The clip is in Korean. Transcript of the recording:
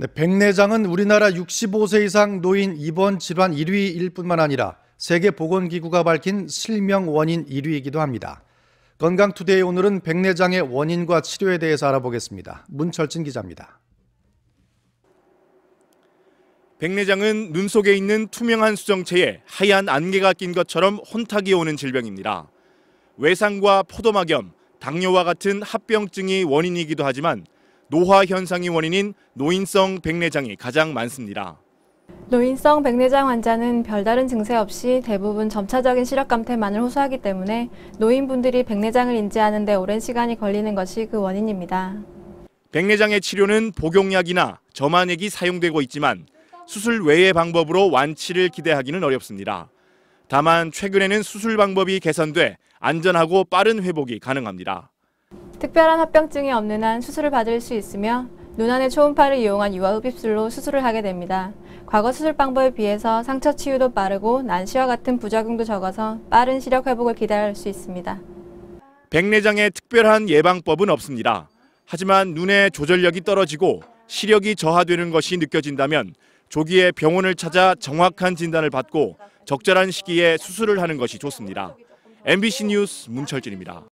네, 백내장은 우리나라 65세 이상 노인 입원 질환 1위일 뿐만 아니라 세계보건기구가 밝힌 실명 원인 1위이기도 합니다. 건강투데이 오늘은 백내장의 원인과 치료에 대해서 알아보겠습니다. 문철진 기자입니다. 백내장은 눈 속에 있는 투명한 수정체에 하얀 안개가 낀 것처럼 혼탁이 오는 질병입니다. 외상과 포도막염, 당뇨와 같은 합병증이 원인이기도 하지만 노화 현상이 원인인 노인성 백내장이 가장 많습니다. 노인성 백내장 환자는 별다른 증세 없이 대부분 점차적인 시력감퇴만을 호소하기 때문에 노인분들이 백내장을 인지하는 데 오랜 시간이 걸리는 것이 그 원인입니다. 백내장의 치료는 복용약이나 점안액이 사용되고 있지만 수술 외의 방법으로 완치를 기대하기는 어렵습니다. 다만 최근에는 수술 방법이 개선돼 안전하고 빠른 회복이 가능합니다. 특별한 합병증이 없는 한 수술을 받을 수 있으며 눈안의 초음파를 이용한 유아 흡입술로 수술을 하게 됩니다. 과거 수술 방법에 비해서 상처 치유도 빠르고 난시와 같은 부작용도 적어서 빠른 시력 회복을 기대할 수 있습니다. 백내장에 특별한 예방법은 없습니다. 하지만 눈의 조절력이 떨어지고 시력이 저하되는 것이 느껴진다면 조기에 병원을 찾아 정확한 진단을 받고 적절한 시기에 수술을 하는 것이 좋습니다. MBC 뉴스 문철진입니다.